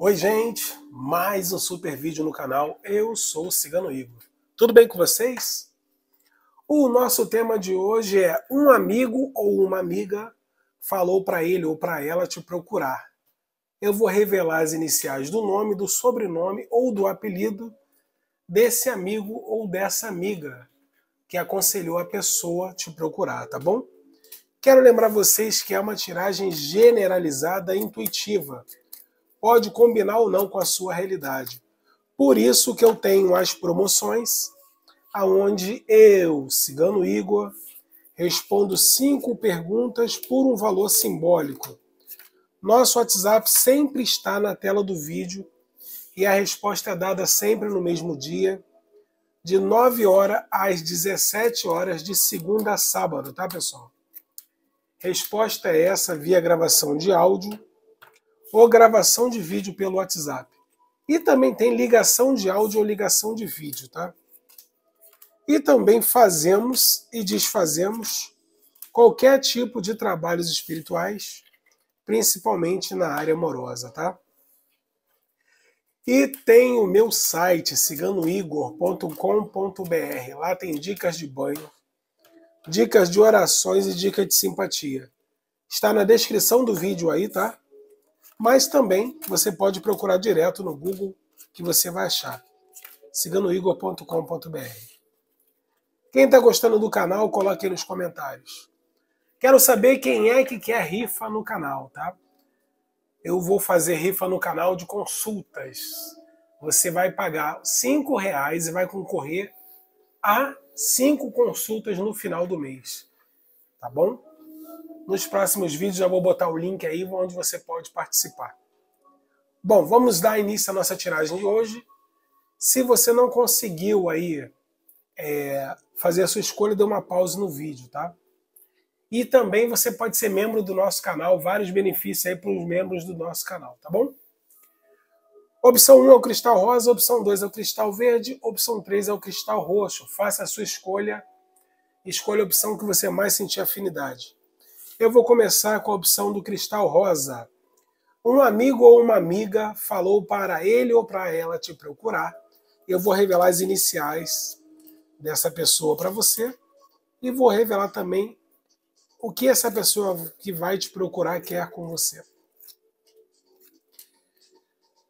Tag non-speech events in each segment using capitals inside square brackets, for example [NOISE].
Oi, gente! Mais um super vídeo no canal. Eu sou o Cigano Igor. Tudo bem com vocês? O nosso tema de hoje é um amigo ou uma amiga falou para ele ou para ela te procurar. Eu vou revelar as iniciais do nome, do sobrenome ou do apelido desse amigo ou dessa amiga que aconselhou a pessoa te procurar, tá bom? Quero lembrar vocês que é uma tiragem generalizada intuitiva pode combinar ou não com a sua realidade. Por isso que eu tenho as promoções, aonde eu, Cigano Igor, respondo cinco perguntas por um valor simbólico. Nosso WhatsApp sempre está na tela do vídeo e a resposta é dada sempre no mesmo dia, de 9 horas às 17 horas, de segunda a sábado, tá, pessoal? Resposta é essa via gravação de áudio ou gravação de vídeo pelo WhatsApp. E também tem ligação de áudio ou ligação de vídeo, tá? E também fazemos e desfazemos qualquer tipo de trabalhos espirituais, principalmente na área amorosa, tá? E tem o meu site, ciganoigor.com.br. Lá tem dicas de banho, dicas de orações e dicas de simpatia. Está na descrição do vídeo aí, tá? mas também você pode procurar direto no Google que você vai achar. igor.com.br. Quem está gostando do canal, coloque aí nos comentários. Quero saber quem é que quer rifa no canal, tá? Eu vou fazer rifa no canal de consultas. Você vai pagar cinco reais e vai concorrer a cinco consultas no final do mês, tá bom? Nos próximos vídeos eu vou botar o link aí onde você pode participar. Bom, vamos dar início à nossa tiragem de hoje. Se você não conseguiu aí é, fazer a sua escolha, dê uma pausa no vídeo, tá? E também você pode ser membro do nosso canal, vários benefícios aí para os membros do nosso canal, tá bom? Opção 1 é o cristal rosa, opção 2 é o cristal verde, opção 3 é o cristal roxo. Faça a sua escolha, escolha a opção que você mais sentir afinidade. Eu vou começar com a opção do cristal rosa. Um amigo ou uma amiga falou para ele ou para ela te procurar. Eu vou revelar as iniciais dessa pessoa para você e vou revelar também o que essa pessoa que vai te procurar quer com você.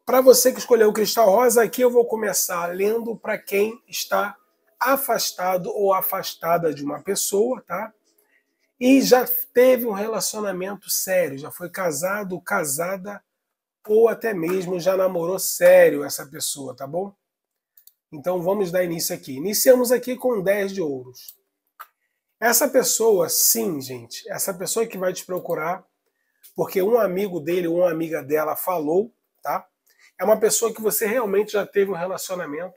Para você que escolheu o cristal rosa, aqui eu vou começar lendo para quem está afastado ou afastada de uma pessoa, tá? e já teve um relacionamento sério, já foi casado, casada ou até mesmo já namorou sério essa pessoa, tá bom? Então vamos dar início aqui. Iniciamos aqui com 10 de ouros. Essa pessoa, sim, gente, essa pessoa que vai te procurar, porque um amigo dele ou uma amiga dela falou, tá? É uma pessoa que você realmente já teve um relacionamento.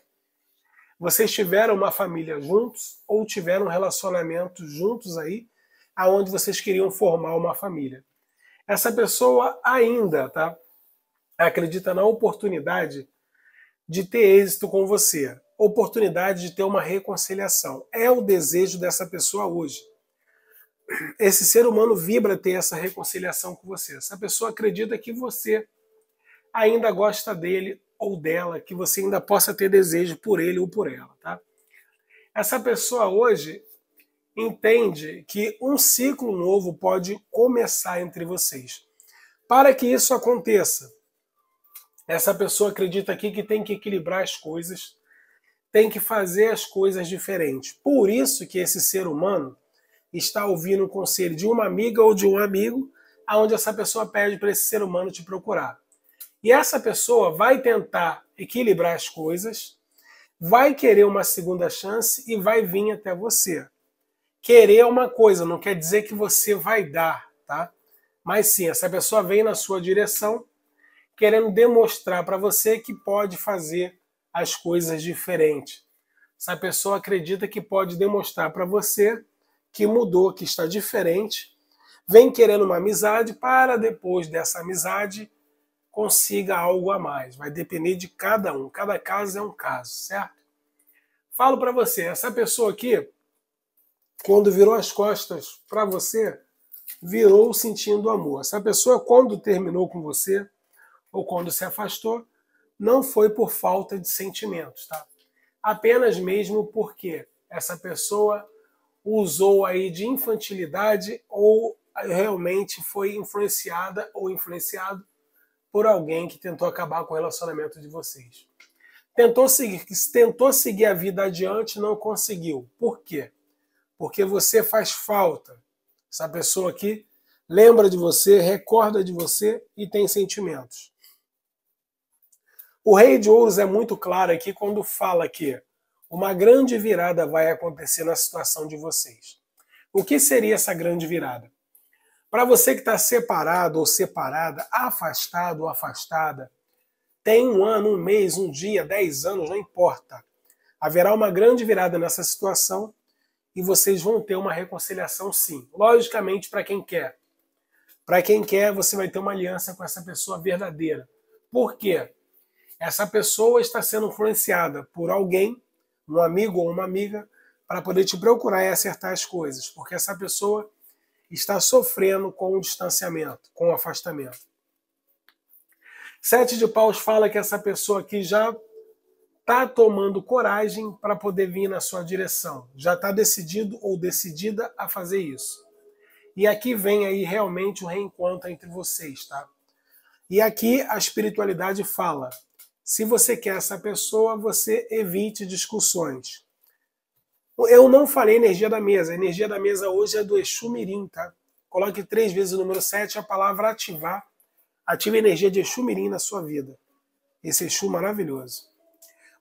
Vocês tiveram uma família juntos ou tiveram um relacionamento juntos aí aonde vocês queriam formar uma família. Essa pessoa ainda, tá? Acredita na oportunidade de ter êxito com você, oportunidade de ter uma reconciliação. É o desejo dessa pessoa hoje. Esse ser humano vibra ter essa reconciliação com você. Essa pessoa acredita que você ainda gosta dele ou dela, que você ainda possa ter desejo por ele ou por ela, tá? Essa pessoa hoje, entende que um ciclo novo pode começar entre vocês. Para que isso aconteça, essa pessoa acredita aqui que tem que equilibrar as coisas, tem que fazer as coisas diferentes. Por isso que esse ser humano está ouvindo o conselho de uma amiga ou de um amigo, aonde essa pessoa pede para esse ser humano te procurar. E essa pessoa vai tentar equilibrar as coisas, vai querer uma segunda chance e vai vir até você. Querer é uma coisa, não quer dizer que você vai dar, tá? Mas sim, essa pessoa vem na sua direção querendo demonstrar para você que pode fazer as coisas diferentes. Essa pessoa acredita que pode demonstrar para você que mudou, que está diferente, vem querendo uma amizade para depois dessa amizade consiga algo a mais. Vai depender de cada um, cada caso é um caso, certo? Falo para você, essa pessoa aqui quando virou as costas para você, virou sentindo amor. Essa pessoa, quando terminou com você, ou quando se afastou, não foi por falta de sentimentos, tá? Apenas mesmo porque essa pessoa usou aí de infantilidade ou realmente foi influenciada ou influenciado por alguém que tentou acabar com o relacionamento de vocês. Tentou seguir, tentou seguir a vida adiante, não conseguiu. Por quê? porque você faz falta. Essa pessoa aqui lembra de você, recorda de você e tem sentimentos. O Rei de Ouros é muito claro aqui quando fala que uma grande virada vai acontecer na situação de vocês. O que seria essa grande virada? Para você que está separado ou separada, afastado ou afastada, tem um ano, um mês, um dia, dez anos, não importa. Haverá uma grande virada nessa situação e vocês vão ter uma reconciliação sim. Logicamente, para quem quer. Para quem quer, você vai ter uma aliança com essa pessoa verdadeira. Por quê? Essa pessoa está sendo influenciada por alguém, um amigo ou uma amiga, para poder te procurar e acertar as coisas, porque essa pessoa está sofrendo com o distanciamento, com o afastamento. Sete de Paus fala que essa pessoa aqui já está tomando coragem para poder vir na sua direção. Já está decidido ou decidida a fazer isso. E aqui vem aí realmente o reencontro entre vocês, tá? E aqui a espiritualidade fala: se você quer essa pessoa, você evite discussões. Eu não falei energia da mesa. A energia da mesa hoje é do Exu Mirim, tá? Coloque três vezes o número 7, a palavra ativar. Ative a energia de Exu Mirim na sua vida. Esse Exu maravilhoso.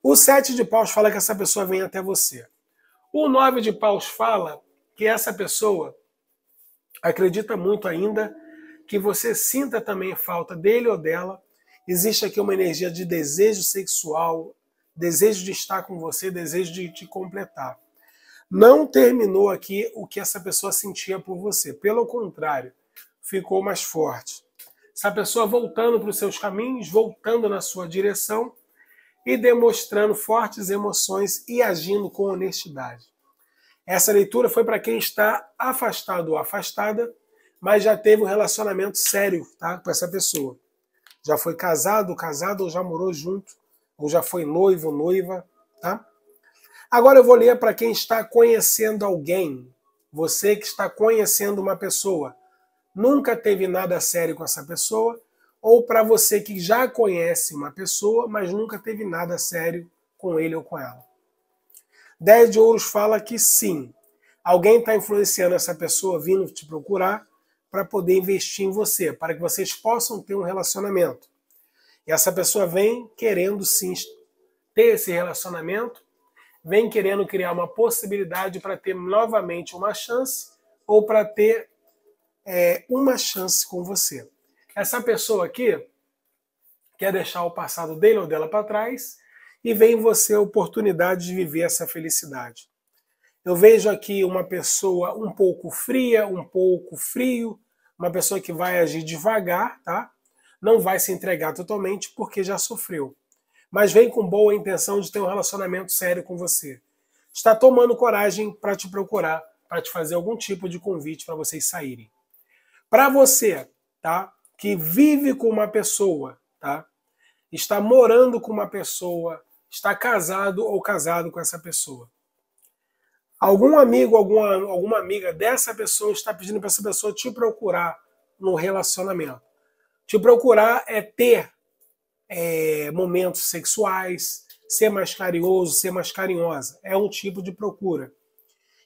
O sete de paus fala que essa pessoa vem até você. O nove de paus fala que essa pessoa acredita muito ainda que você sinta também falta dele ou dela. Existe aqui uma energia de desejo sexual, desejo de estar com você, desejo de te completar. Não terminou aqui o que essa pessoa sentia por você. Pelo contrário, ficou mais forte. Essa pessoa voltando para os seus caminhos, voltando na sua direção, e demonstrando fortes emoções e agindo com honestidade. Essa leitura foi para quem está afastado ou afastada, mas já teve um relacionamento sério tá, com essa pessoa. Já foi casado, casado ou já morou junto, ou já foi noivo, noiva, tá? Agora eu vou ler para quem está conhecendo alguém. Você que está conhecendo uma pessoa, nunca teve nada sério com essa pessoa, ou para você que já conhece uma pessoa, mas nunca teve nada sério com ele ou com ela. Dez de Ouros fala que sim, alguém está influenciando essa pessoa vindo te procurar para poder investir em você, para que vocês possam ter um relacionamento. E essa pessoa vem querendo sim ter esse relacionamento, vem querendo criar uma possibilidade para ter novamente uma chance ou para ter é, uma chance com você. Essa pessoa aqui quer deixar o passado dele ou dela para trás e vem você a oportunidade de viver essa felicidade. Eu vejo aqui uma pessoa um pouco fria, um pouco frio, uma pessoa que vai agir devagar, tá? Não vai se entregar totalmente porque já sofreu. Mas vem com boa intenção de ter um relacionamento sério com você. Está tomando coragem para te procurar, para te fazer algum tipo de convite para vocês saírem. Para você, tá? que vive com uma pessoa, tá? Está morando com uma pessoa, está casado ou casado com essa pessoa. Algum amigo, alguma, alguma amiga dessa pessoa está pedindo para essa pessoa te procurar no relacionamento. Te procurar é ter é, momentos sexuais, ser mais carinhoso, ser mais carinhosa. É um tipo de procura.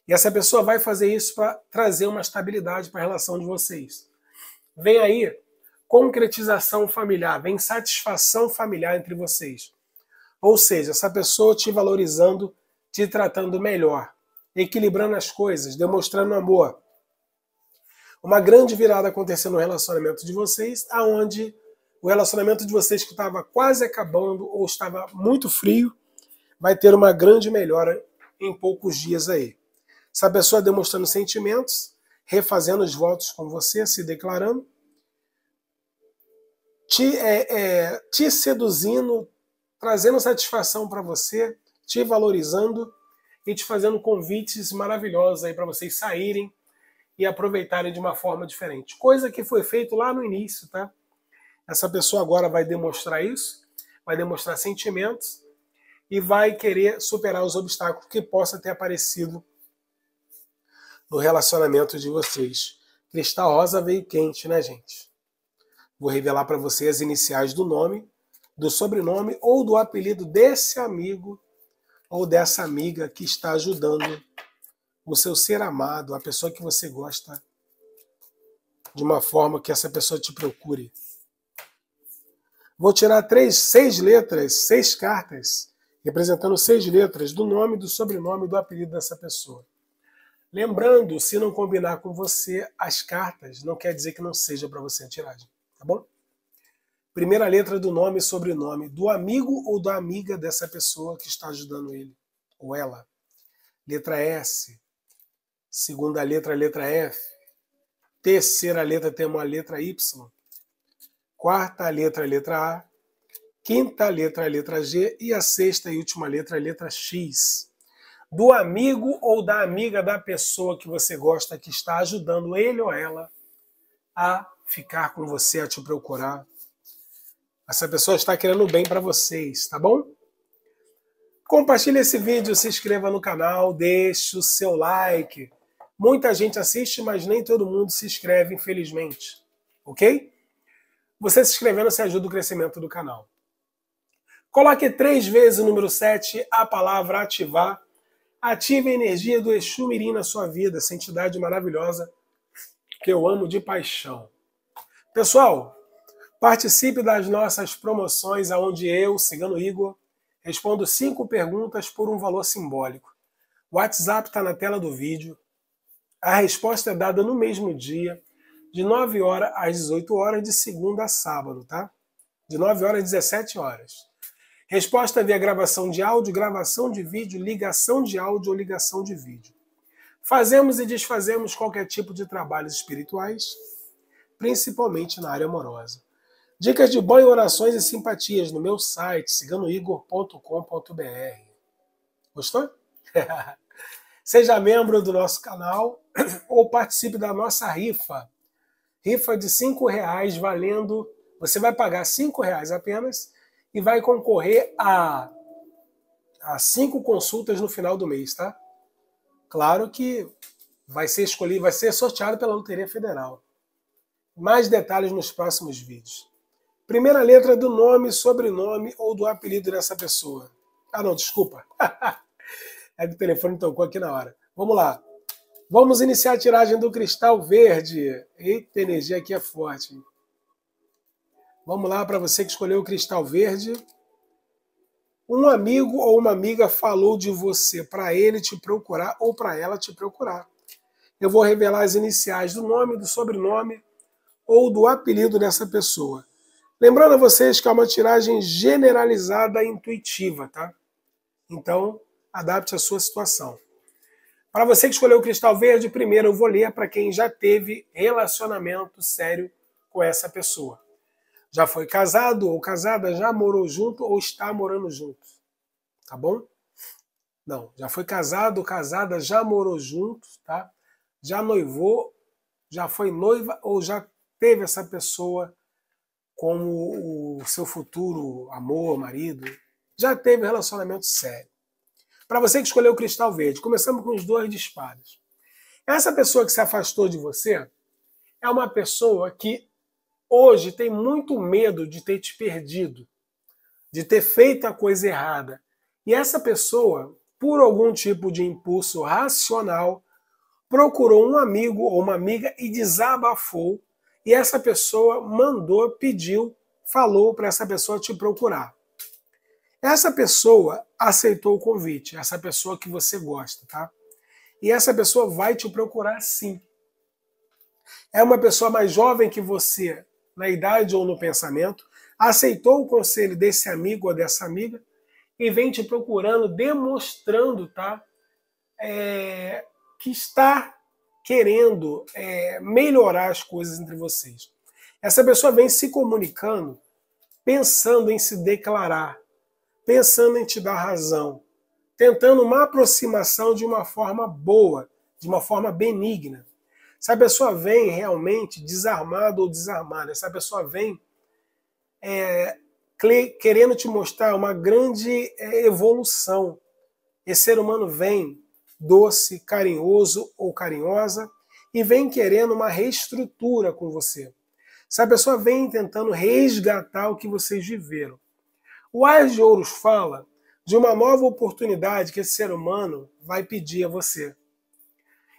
E essa pessoa vai fazer isso para trazer uma estabilidade para a relação de vocês. Vem aí concretização familiar, vem satisfação familiar entre vocês. Ou seja, essa pessoa te valorizando, te tratando melhor, equilibrando as coisas, demonstrando amor. Uma grande virada aconteceu no relacionamento de vocês, aonde o relacionamento de vocês que estava quase acabando ou estava muito frio, vai ter uma grande melhora em poucos dias aí. Essa pessoa demonstrando sentimentos, refazendo os votos com você, se declarando, te, é, é, te seduzindo, trazendo satisfação para você, te valorizando e te fazendo convites maravilhosos aí para vocês saírem e aproveitarem de uma forma diferente. Coisa que foi feito lá no início, tá? Essa pessoa agora vai demonstrar isso, vai demonstrar sentimentos e vai querer superar os obstáculos que possa ter aparecido no relacionamento de vocês. Cristal rosa veio quente, né, gente? Vou revelar para você as iniciais do nome, do sobrenome ou do apelido desse amigo ou dessa amiga que está ajudando o seu ser amado, a pessoa que você gosta, de uma forma que essa pessoa te procure. Vou tirar três, seis letras, seis cartas, representando seis letras do nome, do sobrenome, do apelido dessa pessoa. Lembrando, se não combinar com você, as cartas não quer dizer que não seja para você a tiragem tá bom? Primeira letra do nome e sobrenome do amigo ou da amiga dessa pessoa que está ajudando ele ou ela. Letra S. Segunda letra, letra F. Terceira letra, temos a letra Y. Quarta letra, letra A. Quinta letra, letra G. E a sexta e última letra, letra X do amigo ou da amiga da pessoa que você gosta que está ajudando ele ou ela a ficar com você, a te procurar. Essa pessoa está querendo bem para vocês, tá bom? Compartilhe esse vídeo, se inscreva no canal, deixe o seu like. Muita gente assiste, mas nem todo mundo se inscreve, infelizmente. Ok? Você se inscrevendo se ajuda o crescimento do canal. Coloque três vezes o número 7, a palavra ativar. Ative a energia do Exu Mirim na sua vida, essa entidade maravilhosa que eu amo de paixão. Pessoal, participe das nossas promoções aonde eu, Cigano Igor, respondo cinco perguntas por um valor simbólico. O WhatsApp está na tela do vídeo. A resposta é dada no mesmo dia, de 9 horas às 18 horas, de segunda a sábado, tá? De 9 horas às 17 horas. Resposta via gravação de áudio, gravação de vídeo, ligação de áudio ou ligação de vídeo. Fazemos e desfazemos qualquer tipo de trabalhos espirituais principalmente na área amorosa. Dicas de banho, orações e simpatias no meu site, ciganoigor.com.br. Gostou? [LAUGHS] Seja membro do nosso canal ou participe da nossa rifa. Rifa de R$ reais valendo. Você vai pagar R$ reais apenas e vai concorrer a, a cinco consultas no final do mês, tá? Claro que vai ser escolhido, vai ser sorteado pela Loteria Federal. Mais detalhes nos próximos vídeos. Primeira letra do nome, sobrenome ou do apelido dessa pessoa. Ah, não, desculpa. [LAUGHS] é que o telefone tocou aqui na hora. Vamos lá. Vamos iniciar a tiragem do cristal verde. Eita, a energia aqui é forte. Vamos lá para você que escolheu o cristal verde. Um amigo ou uma amiga falou de você para ele te procurar ou para ela te procurar. Eu vou revelar as iniciais do nome, do sobrenome ou do apelido dessa pessoa. Lembrando a vocês que é uma tiragem generalizada intuitiva, tá? Então, adapte a sua situação. Para você que escolheu o cristal verde, primeiro eu vou ler para quem já teve relacionamento sério com essa pessoa. Já foi casado ou casada, já morou junto ou está morando junto. Tá bom? Não, já foi casado ou casada, já morou junto, tá? Já noivou, já foi noiva ou já teve essa pessoa como o seu futuro amor, marido, já teve um relacionamento sério. Para você que escolheu o cristal verde, começamos com os dois de espadas. Essa pessoa que se afastou de você é uma pessoa que hoje tem muito medo de ter te perdido, de ter feito a coisa errada. E essa pessoa, por algum tipo de impulso racional, procurou um amigo ou uma amiga e desabafou e essa pessoa mandou, pediu, falou para essa pessoa te procurar. Essa pessoa aceitou o convite, essa pessoa que você gosta, tá? E essa pessoa vai te procurar sim. É uma pessoa mais jovem que você, na idade ou no pensamento, aceitou o conselho desse amigo ou dessa amiga e vem te procurando, demonstrando, tá? É, que está querendo é, melhorar as coisas entre vocês. Essa pessoa vem se comunicando pensando em se declarar, pensando em te dar razão, tentando uma aproximação de uma forma boa, de uma forma benigna. Essa pessoa vem realmente desarmada ou desarmada, essa pessoa vem é, querendo te mostrar uma grande é, evolução. Esse ser humano vem doce, carinhoso ou carinhosa e vem querendo uma reestrutura com você. Essa pessoa vem tentando resgatar o que vocês viveram. O Ais de Ouros fala de uma nova oportunidade que esse ser humano vai pedir a você.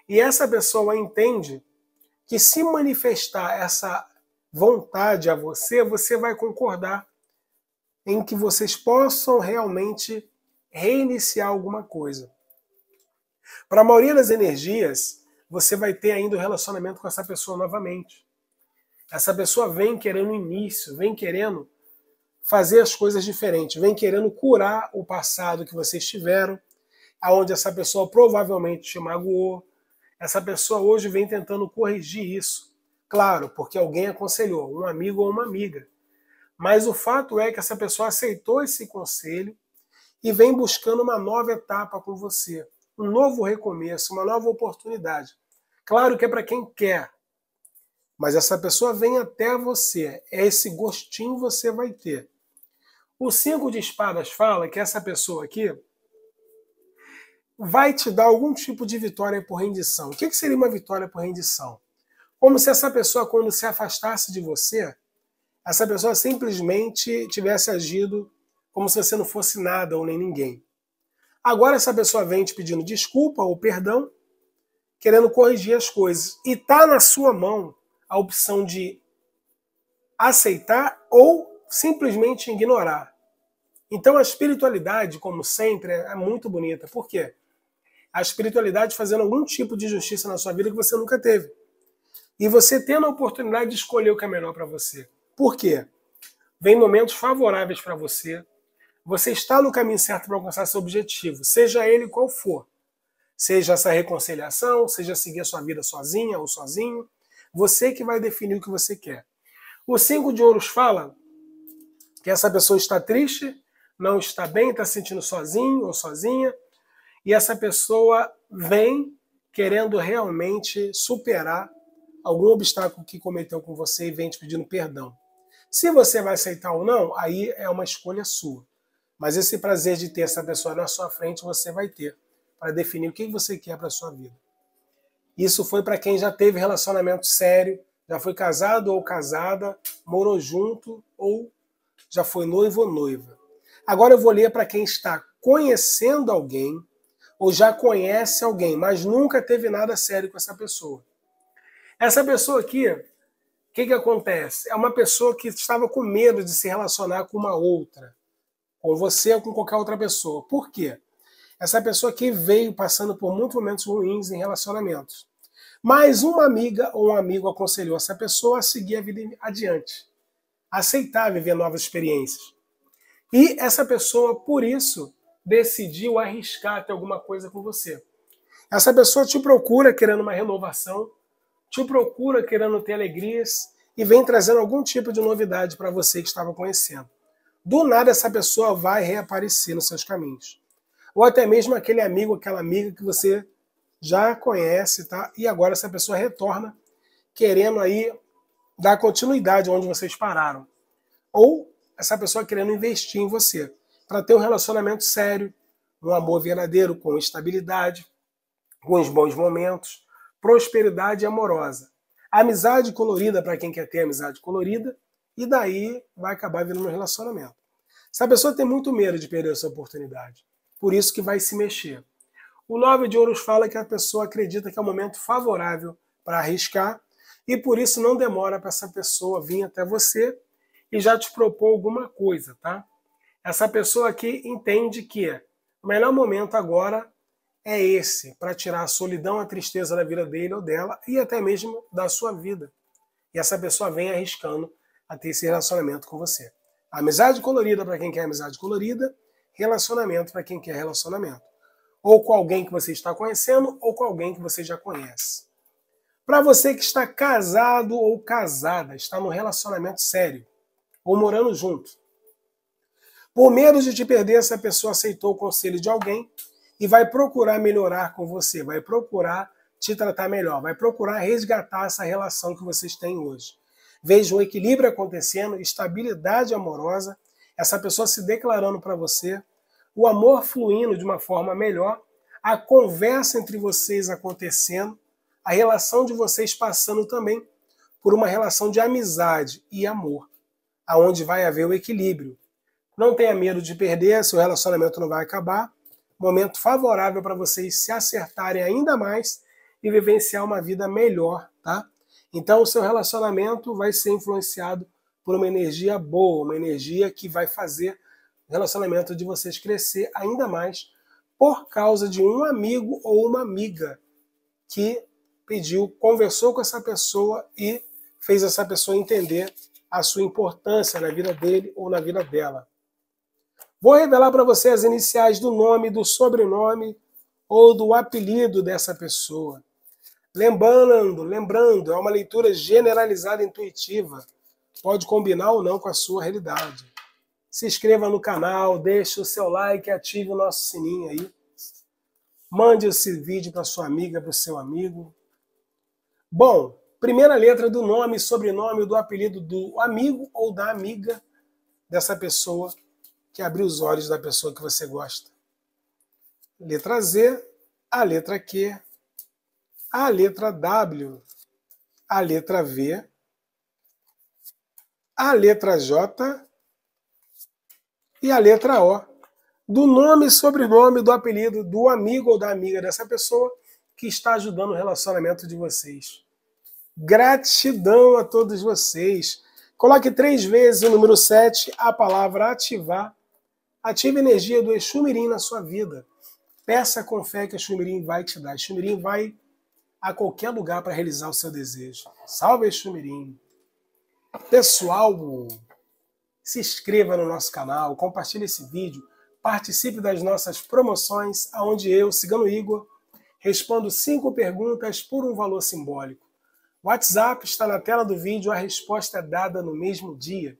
E essa pessoa entende que se manifestar essa vontade a você, você vai concordar em que vocês possam realmente reiniciar alguma coisa. Para a maioria das energias, você vai ter ainda o um relacionamento com essa pessoa novamente. Essa pessoa vem querendo início, vem querendo fazer as coisas diferentes, vem querendo curar o passado que vocês tiveram, aonde essa pessoa provavelmente te magoou. Essa pessoa hoje vem tentando corrigir isso. Claro, porque alguém aconselhou, um amigo ou uma amiga. Mas o fato é que essa pessoa aceitou esse conselho e vem buscando uma nova etapa com você um novo recomeço, uma nova oportunidade. Claro que é para quem quer, mas essa pessoa vem até você, é esse gostinho você vai ter. O cinco de espadas fala que essa pessoa aqui vai te dar algum tipo de vitória por rendição. O que seria uma vitória por rendição? Como se essa pessoa, quando se afastasse de você, essa pessoa simplesmente tivesse agido como se você não fosse nada ou nem ninguém. Agora essa pessoa vem te pedindo desculpa ou perdão, querendo corrigir as coisas. E está na sua mão a opção de aceitar ou simplesmente ignorar. Então a espiritualidade, como sempre, é muito bonita. Por quê? A espiritualidade fazendo algum tipo de justiça na sua vida que você nunca teve. E você tendo a oportunidade de escolher o que é melhor para você. Por quê? Vem momentos favoráveis para você, você está no caminho certo para alcançar seu objetivo, seja ele qual for. Seja essa reconciliação, seja seguir a sua vida sozinha ou sozinho. Você que vai definir o que você quer. O Cinco de Ouros fala que essa pessoa está triste, não está bem, está se sentindo sozinho ou sozinha, e essa pessoa vem querendo realmente superar algum obstáculo que cometeu com você e vem te pedindo perdão. Se você vai aceitar ou não, aí é uma escolha sua. Mas esse prazer de ter essa pessoa na sua frente você vai ter para definir o que você quer para sua vida. Isso foi para quem já teve relacionamento sério, já foi casado ou casada, morou junto ou já foi noivo ou noiva. Agora eu vou ler para quem está conhecendo alguém ou já conhece alguém, mas nunca teve nada sério com essa pessoa. Essa pessoa aqui, o que, que acontece? É uma pessoa que estava com medo de se relacionar com uma outra ou você ou com qualquer outra pessoa. Por quê? Essa pessoa que veio passando por muitos momentos ruins em relacionamentos. Mas uma amiga ou um amigo aconselhou essa pessoa a seguir a vida adiante, aceitar viver novas experiências. E essa pessoa, por isso, decidiu arriscar ter alguma coisa com você. Essa pessoa te procura querendo uma renovação, te procura querendo ter alegrias e vem trazendo algum tipo de novidade para você que estava conhecendo do nada essa pessoa vai reaparecer nos seus caminhos. Ou até mesmo aquele amigo, aquela amiga que você já conhece, tá? E agora essa pessoa retorna querendo aí dar continuidade onde vocês pararam. Ou essa pessoa querendo investir em você para ter um relacionamento sério, um amor verdadeiro com estabilidade, com os bons momentos, prosperidade amorosa. Amizade colorida para quem quer ter amizade colorida e daí vai acabar vindo um relacionamento. Essa pessoa tem muito medo de perder essa oportunidade, por isso que vai se mexer. O Nove de Ouros fala que a pessoa acredita que é o momento favorável para arriscar e por isso não demora para essa pessoa vir até você e já te propor alguma coisa, tá? Essa pessoa aqui entende que o melhor momento agora é esse, para tirar a solidão, a tristeza da vida dele ou dela e até mesmo da sua vida. E essa pessoa vem arriscando a ter esse relacionamento com você. Amizade colorida para quem quer amizade colorida, relacionamento para quem quer relacionamento. Ou com alguém que você está conhecendo ou com alguém que você já conhece. Para você que está casado ou casada, está num relacionamento sério ou morando junto. Por medo de te perder, essa pessoa aceitou o conselho de alguém e vai procurar melhorar com você, vai procurar te tratar melhor, vai procurar resgatar essa relação que vocês têm hoje vejo um equilíbrio acontecendo, estabilidade amorosa, essa pessoa se declarando para você, o amor fluindo de uma forma melhor, a conversa entre vocês acontecendo, a relação de vocês passando também por uma relação de amizade e amor, aonde vai haver o equilíbrio. Não tenha medo de perder, seu relacionamento não vai acabar. Momento favorável para vocês se acertarem ainda mais e vivenciar uma vida melhor, tá? Então, o seu relacionamento vai ser influenciado por uma energia boa, uma energia que vai fazer o relacionamento de vocês crescer ainda mais por causa de um amigo ou uma amiga que pediu, conversou com essa pessoa e fez essa pessoa entender a sua importância na vida dele ou na vida dela. Vou revelar para você as iniciais do nome, do sobrenome ou do apelido dessa pessoa. Lembrando, lembrando, é uma leitura generalizada intuitiva. Pode combinar ou não com a sua realidade. Se inscreva no canal, deixe o seu like, ative o nosso sininho aí. Mande esse vídeo para sua amiga, para o seu amigo. Bom, primeira letra do nome, sobrenome, do apelido do amigo ou da amiga dessa pessoa que abriu os olhos da pessoa que você gosta. Letra Z, a letra Q, a letra W, a letra V, a letra J e a letra O. Do nome e sobrenome do apelido do amigo ou da amiga dessa pessoa que está ajudando o relacionamento de vocês. Gratidão a todos vocês. Coloque três vezes o número 7, a palavra ativar. Ative a energia do Exumirim na sua vida. Peça com fé que o Exumirim vai te dar. Exumirim vai a qualquer lugar para realizar o seu desejo. Salve Exumirim! Pessoal, se inscreva no nosso canal, compartilhe esse vídeo, participe das nossas promoções, aonde eu, Cigano Igor, respondo cinco perguntas por um valor simbólico. WhatsApp está na tela do vídeo, a resposta é dada no mesmo dia,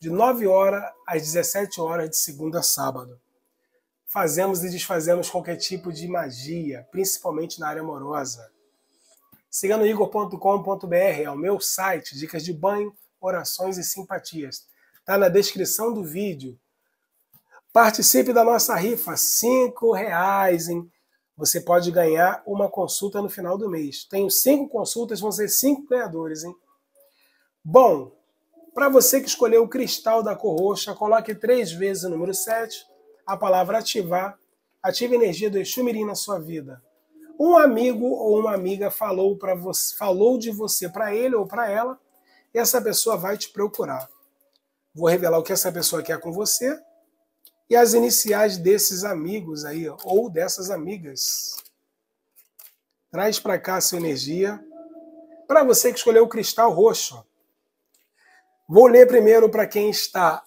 de 9 horas às 17 horas de segunda a sábado. Fazemos e desfazemos qualquer tipo de magia, principalmente na área amorosa. Siga no igor.com.br, é o meu site, dicas de banho, orações e simpatias. Está na descrição do vídeo. Participe da nossa rifa, cinco reais, hein? Você pode ganhar uma consulta no final do mês. Tenho cinco consultas, vão ser cinco ganhadores, hein? Bom, para você que escolheu o cristal da cor roxa, coloque três vezes o número 7, a palavra ativar, ative a energia do Exumirim na sua vida um amigo ou uma amiga falou para você, falou de você para ele ou para ela, e essa pessoa vai te procurar. Vou revelar o que essa pessoa quer com você e as iniciais desses amigos aí ou dessas amigas. Traz para cá a sua energia. Para você que escolheu o cristal roxo. Vou ler primeiro para quem está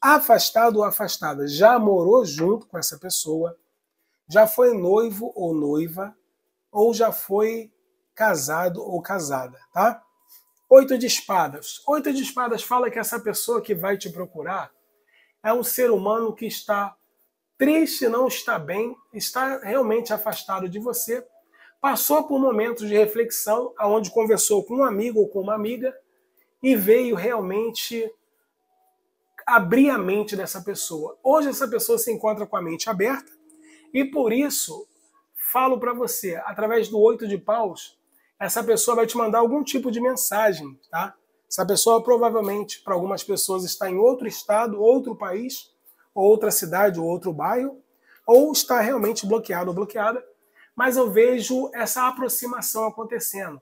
afastado ou afastada, já morou junto com essa pessoa já foi noivo ou noiva, ou já foi casado ou casada, tá? Oito de espadas. Oito de espadas fala que essa pessoa que vai te procurar é um ser humano que está triste, não está bem, está realmente afastado de você, passou por momentos de reflexão, aonde conversou com um amigo ou com uma amiga e veio realmente abrir a mente dessa pessoa. Hoje essa pessoa se encontra com a mente aberta, e por isso, falo para você, através do oito de paus, essa pessoa vai te mandar algum tipo de mensagem, tá? Essa pessoa provavelmente, para algumas pessoas, está em outro estado, outro país, outra cidade, outro bairro, ou está realmente bloqueado ou bloqueada, mas eu vejo essa aproximação acontecendo.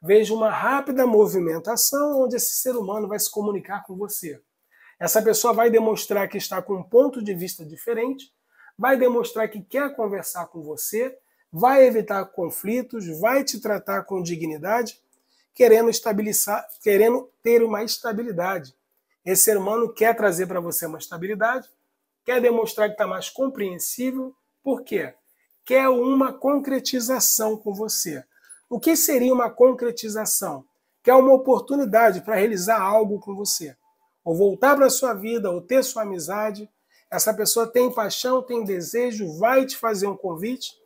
Vejo uma rápida movimentação onde esse ser humano vai se comunicar com você. Essa pessoa vai demonstrar que está com um ponto de vista diferente, vai demonstrar que quer conversar com você, vai evitar conflitos, vai te tratar com dignidade, querendo estabilizar, querendo ter uma estabilidade. Esse ser humano quer trazer para você uma estabilidade, quer demonstrar que está mais compreensível, por quê? Quer uma concretização com você. O que seria uma concretização? Quer uma oportunidade para realizar algo com você. Ou voltar para a sua vida, ou ter sua amizade, essa pessoa tem paixão, tem desejo, vai te fazer um convite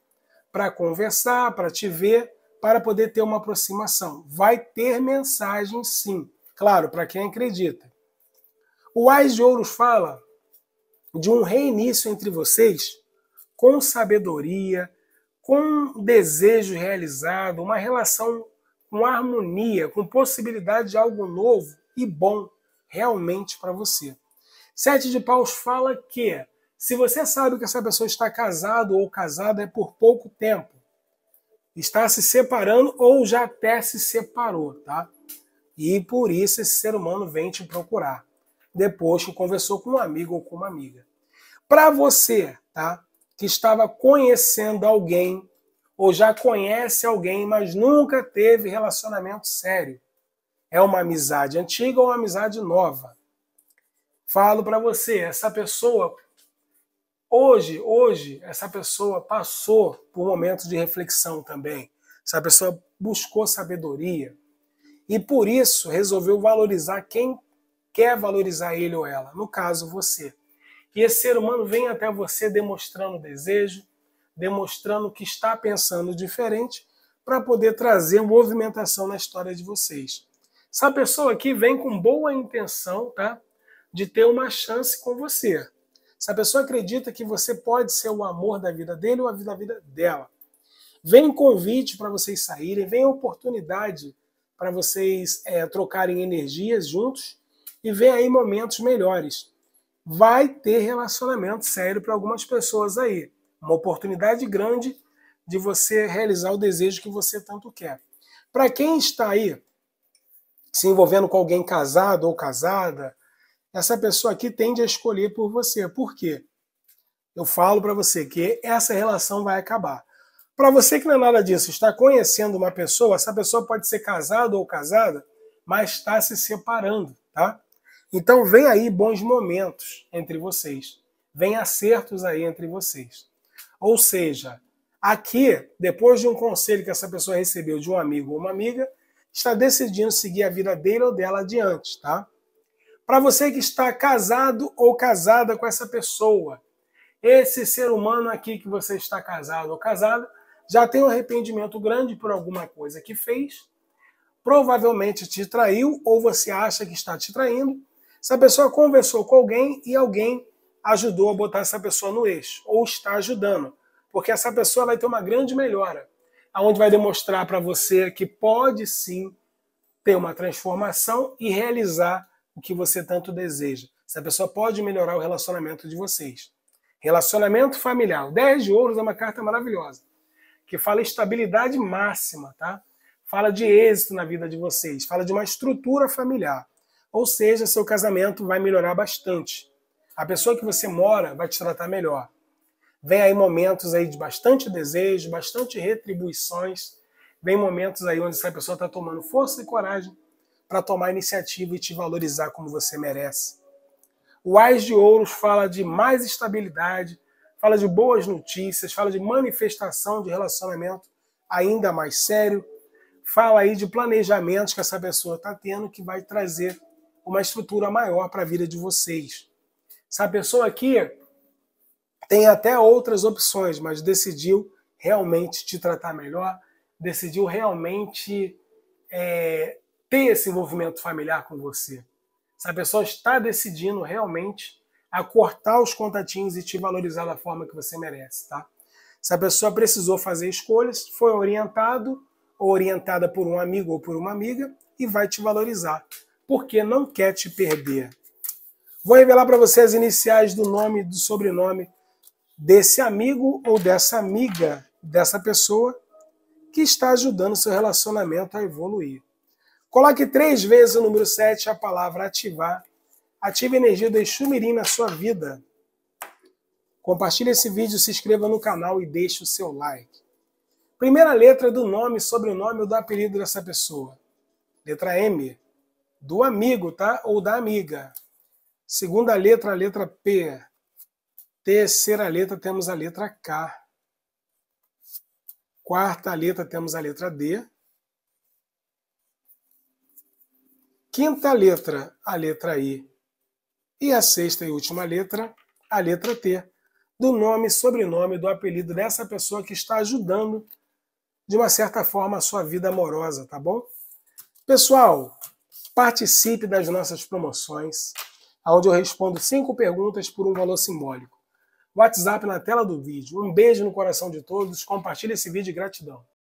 para conversar, para te ver, para poder ter uma aproximação. Vai ter mensagem, sim. Claro, para quem acredita. O Ais de Ouros fala de um reinício entre vocês com sabedoria, com desejo realizado, uma relação com harmonia, com possibilidade de algo novo e bom realmente para você. Sete de Paus fala que se você sabe que essa pessoa está casado ou casada é por pouco tempo, está se separando ou já até se separou, tá? E por isso esse ser humano vem te procurar. Depois que conversou com um amigo ou com uma amiga. Para você, tá? Que estava conhecendo alguém ou já conhece alguém, mas nunca teve relacionamento sério. É uma amizade antiga ou uma amizade nova? Falo para você, essa pessoa hoje, hoje essa pessoa passou por momentos de reflexão também. Essa pessoa buscou sabedoria e por isso resolveu valorizar quem quer valorizar ele ou ela, no caso você. E esse ser humano vem até você demonstrando desejo, demonstrando que está pensando diferente para poder trazer movimentação na história de vocês. Essa pessoa aqui vem com boa intenção, tá? de ter uma chance com você. Se a pessoa acredita que você pode ser o amor da vida dele ou a vida, a vida dela. Vem convite para vocês saírem, vem oportunidade para vocês é, trocarem energias juntos e vem aí momentos melhores. Vai ter relacionamento sério para algumas pessoas aí. Uma oportunidade grande de você realizar o desejo que você tanto quer. Para quem está aí se envolvendo com alguém casado ou casada, essa pessoa aqui tende a escolher por você. Por quê? Eu falo para você que essa relação vai acabar. Para você que não é nada disso, está conhecendo uma pessoa, essa pessoa pode ser casada ou casada, mas está se separando, tá? Então vem aí bons momentos entre vocês. Vem acertos aí entre vocês. Ou seja, aqui, depois de um conselho que essa pessoa recebeu de um amigo ou uma amiga, está decidindo seguir a vida dele ou dela adiante, tá? Para você que está casado ou casada com essa pessoa, esse ser humano aqui que você está casado ou casada já tem um arrependimento grande por alguma coisa que fez, provavelmente te traiu ou você acha que está te traindo. Essa pessoa conversou com alguém e alguém ajudou a botar essa pessoa no eixo ou está ajudando, porque essa pessoa vai ter uma grande melhora, aonde vai demonstrar para você que pode sim ter uma transformação e realizar o que você tanto deseja. Essa pessoa pode melhorar o relacionamento de vocês. Relacionamento familiar. O 10 de ouros é uma carta maravilhosa, que fala estabilidade máxima, tá? Fala de êxito na vida de vocês, fala de uma estrutura familiar. Ou seja, seu casamento vai melhorar bastante. A pessoa que você mora vai te tratar melhor. Vem aí momentos aí de bastante desejo, bastante retribuições. Vem momentos aí onde essa pessoa está tomando força e coragem para tomar iniciativa e te valorizar como você merece. O Ais de Ouros fala de mais estabilidade, fala de boas notícias, fala de manifestação de relacionamento ainda mais sério, fala aí de planejamentos que essa pessoa está tendo que vai trazer uma estrutura maior para a vida de vocês. Essa pessoa aqui tem até outras opções, mas decidiu realmente te tratar melhor, decidiu realmente é, ter esse envolvimento familiar com você. Se a é pessoa está decidindo realmente a cortar os contatinhos e te valorizar da forma que você merece, tá? Se a pessoa precisou fazer escolhas, foi orientado ou orientada por um amigo ou por uma amiga e vai te valorizar, porque não quer te perder. Vou revelar para você as iniciais do nome do sobrenome desse amigo ou dessa amiga, dessa pessoa que está ajudando seu relacionamento a evoluir. Coloque três vezes o número 7, a palavra ativar. Ative a energia do Exumirim na sua vida. Compartilhe esse vídeo, se inscreva no canal e deixe o seu like. Primeira letra do nome, sobrenome ou do apelido dessa pessoa. Letra M. Do amigo, tá? Ou da amiga. Segunda letra, a letra P. Terceira letra, temos a letra K. Quarta letra, temos a letra D. Quinta letra, a letra I. E a sexta e última letra, a letra T, do nome, sobrenome, do apelido dessa pessoa que está ajudando, de uma certa forma, a sua vida amorosa, tá bom? Pessoal, participe das nossas promoções, onde eu respondo cinco perguntas por um valor simbólico. WhatsApp na tela do vídeo. Um beijo no coração de todos, compartilhe esse vídeo e gratidão.